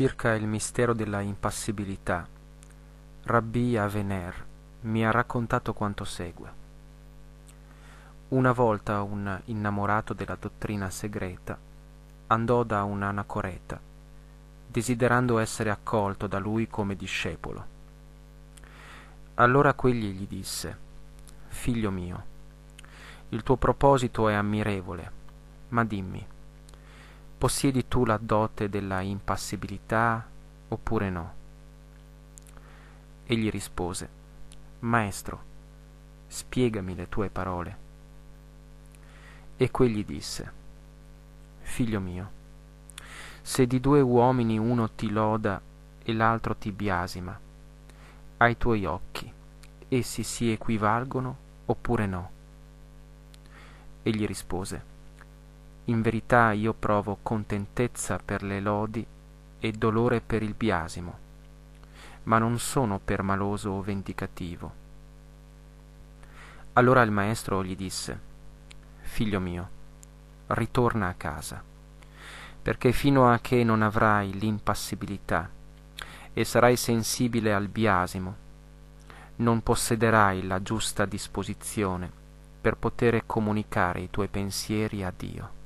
circa il mistero della impassibilità, Rabbi Avener mi ha raccontato quanto segue. Una volta un innamorato della dottrina segreta andò da un anacoreta, desiderando essere accolto da lui come discepolo. Allora quegli gli disse, Figlio mio, il tuo proposito è ammirevole, ma dimmi, possiedi tu la dote della impassibilità oppure no? Egli rispose, Maestro, spiegami le tue parole. E quegli disse, Figlio mio, se di due uomini uno ti loda e l'altro ti biasima, ai tuoi occhi, essi si equivalgono oppure no? Egli rispose, in verità io provo contentezza per le lodi e dolore per il biasimo, ma non sono permaloso o vendicativo. Allora il maestro gli disse, Figlio mio, ritorna a casa, perché fino a che non avrai l'impassibilità e sarai sensibile al biasimo, non possederai la giusta disposizione per poter comunicare i tuoi pensieri a Dio.